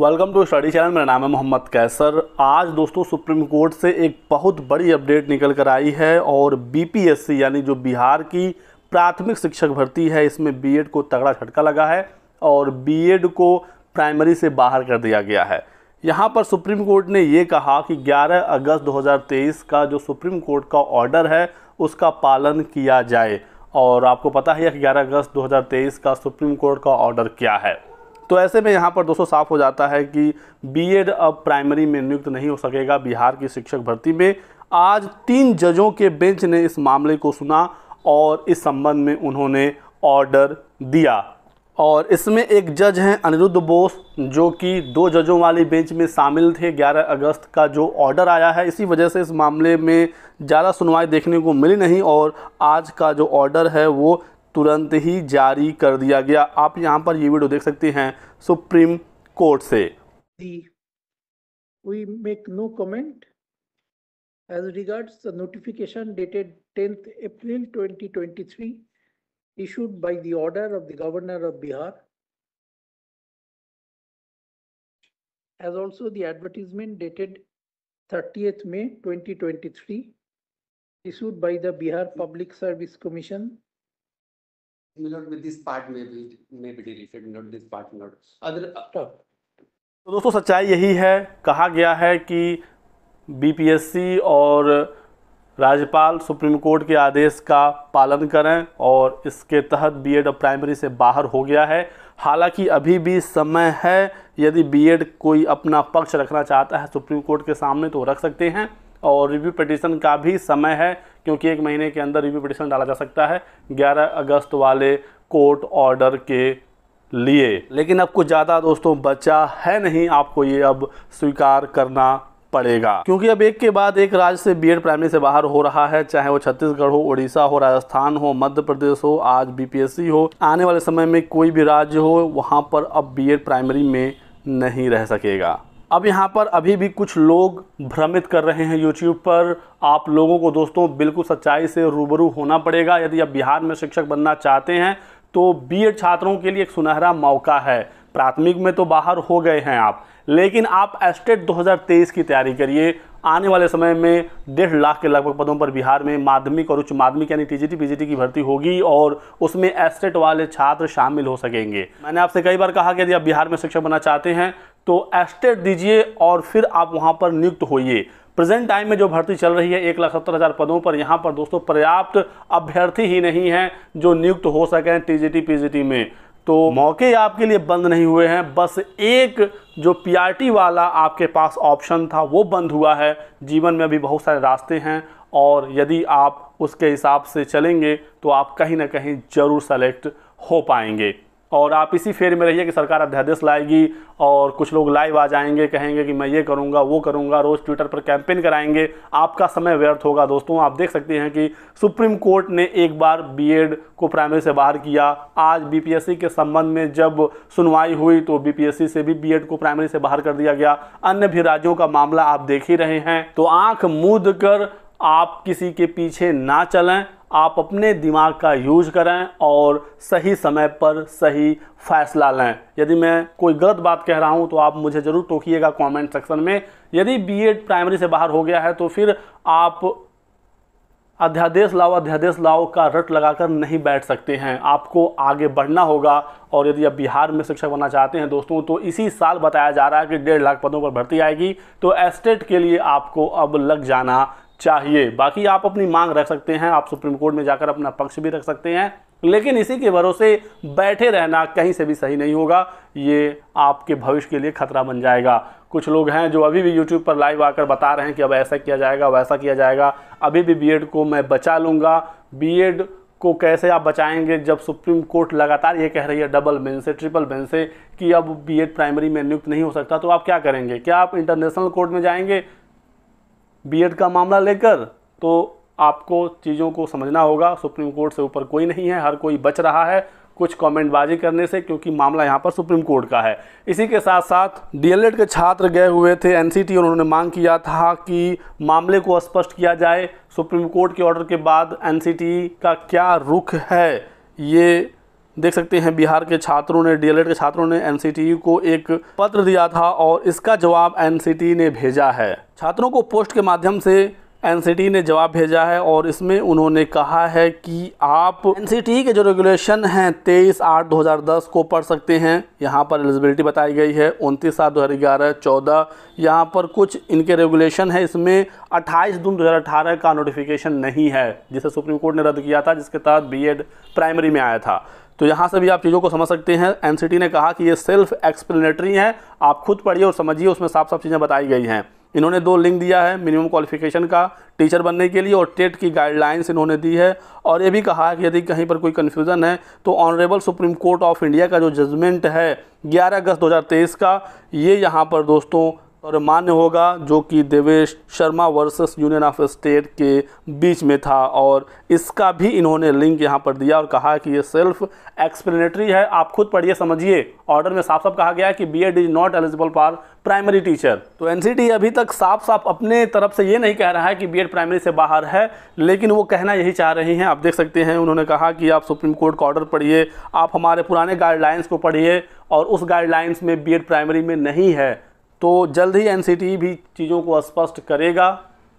welcome to study channel मेरा नाम है मोहम्मद कैसर आज दोस्तों सुप्रीम कोर्ट से एक बहुत बड़ी अपडेट निकल कर आई है और बीपीएससी यानी जो बिहार की प्राथमिक शिक्षक भर्ती है इसमें बीएड को तगड़ा झटका लगा है और बीएड को प्राइमरी से बाहर कर दिया गया है यहाँ पर सुप्रीम कोर्ट ने ये कहा कि 11 अगस्त 2023 का जो सुप्रीम कोर्ट का ऑर्डर है उसका पालन किया जाए और आपको पता है कि ग्यारह अगस्त दो का सुप्रीम कोर्ट का ऑर्डर क्या है तो ऐसे में यहाँ पर दोस्तों साफ हो जाता है कि बीएड अब प्राइमरी में नियुक्त नहीं हो सकेगा बिहार की शिक्षक भर्ती में आज तीन जजों के बेंच ने इस मामले को सुना और इस संबंध में उन्होंने ऑर्डर दिया और इसमें एक जज हैं अनिरुद्ध बोस जो कि दो जजों वाली बेंच में शामिल थे 11 अगस्त का जो ऑर्डर आया है इसी वजह से इस मामले में ज़्यादा सुनवाई देखने को मिली नहीं और आज का जो ऑर्डर है वो तुरंत ही जारी कर दिया गया आप यहां पर ये वीडियो देख सकते हैं सुप्रीम कोर्ट से we make no comment as regards the notification dated 10th April 2023 issued by the order of the governor of Bihar as also the advertisement dated 30th May 2023 issued by the Bihar Public Service Commission may not be this part may be may be deleted not this part not other uh, तो दोस्तों सच्चाई यही है कहा गया है कि BPSC और राज्यपाल सुप्रीम कोर्ट के आदेश का पालन करें और इसके तहत बीएड और प्राइमरी से बाहर हो गया है हालांकि अभी भी समय है यदि बीएड कोई अपना पक्ष रखना चाहता है सुप्रीम कोर्ट के सामने तो रख सकते हैं और रिव्यू पटिशन का भी समय है क्योंकि एक महीने के अंदर रिव्यू पिटिशन डाला जा सकता है ग्यारह अगस्त वाले कोर्ट ऑर्डर के लिए लेकिन अब कुछ ज़्यादा दोस्तों बचा है नहीं आपको ये अब स्वीकार करना पड़ेगा क्योंकि अब एक के बाद एक राज्य से बीएड प्राइमरी से बाहर हो रहा है चाहे वो छत्तीसगढ़ हो उड़ीसा हो राजस्थान हो मध्य प्रदेश हो आज बीपीएससी हो आने वाले समय में कोई भी राज्य हो वहाँ पर अब बीएड प्राइमरी में नहीं रह सकेगा अब यहाँ पर अभी भी कुछ लोग भ्रमित कर रहे हैं यूट्यूब पर आप लोगों को दोस्तों बिल्कुल सच्चाई से रूबरू होना पड़ेगा यदि आप बिहार में शिक्षक बनना चाहते हैं तो बी छात्रों के लिए एक सुनहरा मौका है प्राथमिक में तो बाहर हो गए हैं आप लेकिन आप एस्टेट 2023 की तैयारी करिए आने वाले समय में डेढ़ लाख के लगभग पदों पर बिहार में माध्यमिक और उच्च माध्यमिक यानी टीजीटी पीजीटी की भर्ती होगी और उसमें एस्टेट वाले छात्र शामिल हो सकेंगे मैंने आपसे कई बार कहा कि यदि आप बिहार में शिक्षक बनना चाहते हैं तो एस्टेट दीजिए और फिर आप वहाँ पर नियुक्त होइए प्रेजेंट टाइम में जो भर्ती चल रही है एक लाख सत्तर हज़ार पदों पर यहाँ पर दोस्तों पर्याप्त अभ्यर्थी ही नहीं हैं जो नियुक्त हो सकें टीजीटी पीजीटी में तो मौके आपके लिए बंद नहीं हुए हैं बस एक जो पीआरटी वाला आपके पास ऑप्शन था वो बंद हुआ है जीवन में भी बहुत सारे रास्ते हैं और यदि आप उसके हिसाब से चलेंगे तो आप कहीं ना कहीं ज़रूर सेलेक्ट हो पाएंगे और आप इसी फेर में रहिए कि सरकार अध्यादेश लाएगी और कुछ लोग लाइव आ जाएंगे कहेंगे कि मैं ये करूँगा वो करूँगा रोज़ ट्विटर पर कैंपेन कराएंगे आपका समय व्यर्थ होगा दोस्तों आप देख सकते हैं कि सुप्रीम कोर्ट ने एक बार बीएड को प्राइमरी से बाहर किया आज बीपीएससी के संबंध में जब सुनवाई हुई तो बीपीएससी से भी बी को प्राइमरी से बाहर कर दिया गया अन्य भी राज्यों का मामला आप देख ही रहे हैं तो आँख मूद कर आप किसी के पीछे ना चलें आप अपने दिमाग का यूज करें और सही समय पर सही फैसला लें यदि मैं कोई गलत बात कह रहा हूं तो आप मुझे ज़रूर टोकिएगा कमेंट सेक्शन में यदि बीएड प्राइमरी से बाहर हो गया है तो फिर आप अध्यादेश लाओ अध्यादेश लाओ का रट लगाकर नहीं बैठ सकते हैं आपको आगे बढ़ना होगा और यदि आप बिहार में शिक्षक बनना चाहते हैं दोस्तों तो इसी साल बताया जा रहा है कि डेढ़ लाख पदों पर भर्ती आएगी तो एस्टेट के लिए आपको अब लग जाना चाहिए बाकी आप अपनी मांग रख सकते हैं आप सुप्रीम कोर्ट में जाकर अपना पक्ष भी रख सकते हैं लेकिन इसी के भरोसे बैठे रहना कहीं से भी सही नहीं होगा ये आपके भविष्य के लिए खतरा बन जाएगा कुछ लोग हैं जो अभी भी YouTube पर लाइव आकर बता रहे हैं कि अब ऐसा किया जाएगा वैसा किया जाएगा अभी भी बीएड को मैं बचा लूँगा बीएड को कैसे आप बचाएंगे जब सुप्रीम कोर्ट लगातार ये कह रही है डबल बेंच से ट्रिपल बेंच से कि अब बीएड प्राइमरी में नियुक्त नहीं हो सकता तो आप क्या करेंगे क्या आप इंटरनेशनल कोर्ट में जाएंगे बीएड का मामला लेकर तो आपको चीज़ों को समझना होगा सुप्रीम कोर्ट से ऊपर कोई नहीं है हर कोई बच रहा है कुछ कमेंटबाजी करने से क्योंकि मामला यहाँ पर सुप्रीम कोर्ट का है इसी के साथ साथ डीएलएड के छात्र गए हुए थे एनसीटी और उन्होंने मांग किया था कि मामले को स्पष्ट किया जाए सुप्रीम कोर्ट के ऑर्डर के बाद एनसीटी का क्या रुख है ये देख सकते हैं बिहार के छात्रों ने डीएलएड के छात्रों ने एनसीटीयू को एक पत्र दिया था और इसका जवाब एनसीटी ने भेजा है छात्रों को पोस्ट के माध्यम से एनसीटी ने जवाब भेजा है और इसमें उन्होंने कहा है कि आप एनसीटी के जो रेगुलेशन हैं 23 आठ 2010 को पढ़ सकते हैं यहाँ पर एलिजिबिलिटी बताई गई है उनतीस सात 2011 चौदह यहाँ पर कुछ इनके रेगुलेशन है इसमें 28 जून 2018 का नोटिफिकेशन नहीं है जिसे सुप्रीम कोर्ट ने रद्द किया था जिसके तहत बीएड प्राइमरी में आया था तो यहाँ से भी आप चीज़ों को समझ सकते हैं एनसीटी ने कहा कि ये सेल्फ एक्सप्लेनेटरी हैं आप खुद पढ़िए और समझिए उसमें साफ साफ चीज़ें बताई गई हैं इन्होंने दो लिंक दिया है मिनिमम क्वालिफिकेशन का टीचर बनने के लिए और टेट की गाइडलाइंस इन्होंने दी है और ये भी कहा है कि यदि कहीं पर कोई कन्फ्यूज़न है तो honourable Supreme Court of India का जो जजमेंट है 11 अगस्त 2023 का ये यहाँ पर दोस्तों और मान्य होगा जो कि Devesh Sharma versus Union of State के बीच में था और इसका भी इन्होंने लिंक यहाँ पर दिया और कहा कि ये सेल्फ एक्सप्लेनेटरी है आप खुद पढ़िए समझिए ऑर्डर में साफ साफ कहा गया है कि B Ed is not eligible for primary teacher तो एनसीटी अभी तक साफ साफ अपने तरफ से ये नहीं कह रहा है कि बीएड प्राइमरी से बाहर है लेकिन वो कहना यही चाह रही हैं आप देख सकते हैं उन्होंने कहा कि आप सुप्रीम कोर्ट का ऑर्डर पढ़िए आप हमारे पुराने गाइडलाइंस को पढ़िए और उस गाइडलाइंस में बीएड प्राइमरी में नहीं है तो जल्द ही एन भी चीज़ों को स्पष्ट करेगा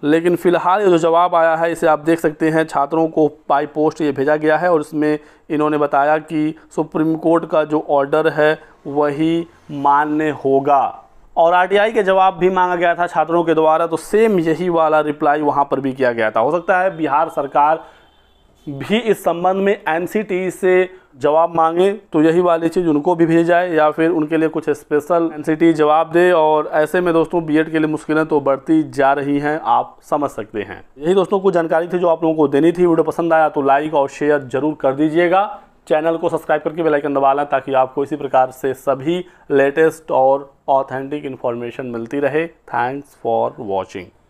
लेकिन फ़िलहाल ये जो जवाब आया है इसे आप देख सकते हैं छात्रों को पाई पोस्ट ये भेजा गया है और इसमें इन्होंने बताया कि सुप्रीम कोर्ट का जो ऑर्डर है वही मान्य होगा और आरटीआई के जवाब भी मांगा गया था छात्रों के द्वारा तो सेम यही वाला रिप्लाई वहाँ पर भी किया गया था हो सकता है बिहार सरकार भी इस संबंध में एन से जवाब मांगे तो यही वाली चीज़ उनको भी भेज जाए या फिर उनके लिए कुछ स्पेशल एन जवाब दे और ऐसे में दोस्तों बीएड के लिए मुश्किलें तो बढ़ती जा रही हैं आप समझ सकते हैं यही दोस्तों कुछ जानकारी थी जो आप लोगों को देनी थी वीडियो पसंद आया तो लाइक और शेयर जरूर कर दीजिएगा चैनल को सब्सक्राइब करके बेलाइकन दबा लें ताकि आपको इसी प्रकार से सभी लेटेस्ट और ऑथेंटिक इन्फॉर्मेशन मिलती रहे थैंक्स फॉर वॉचिंग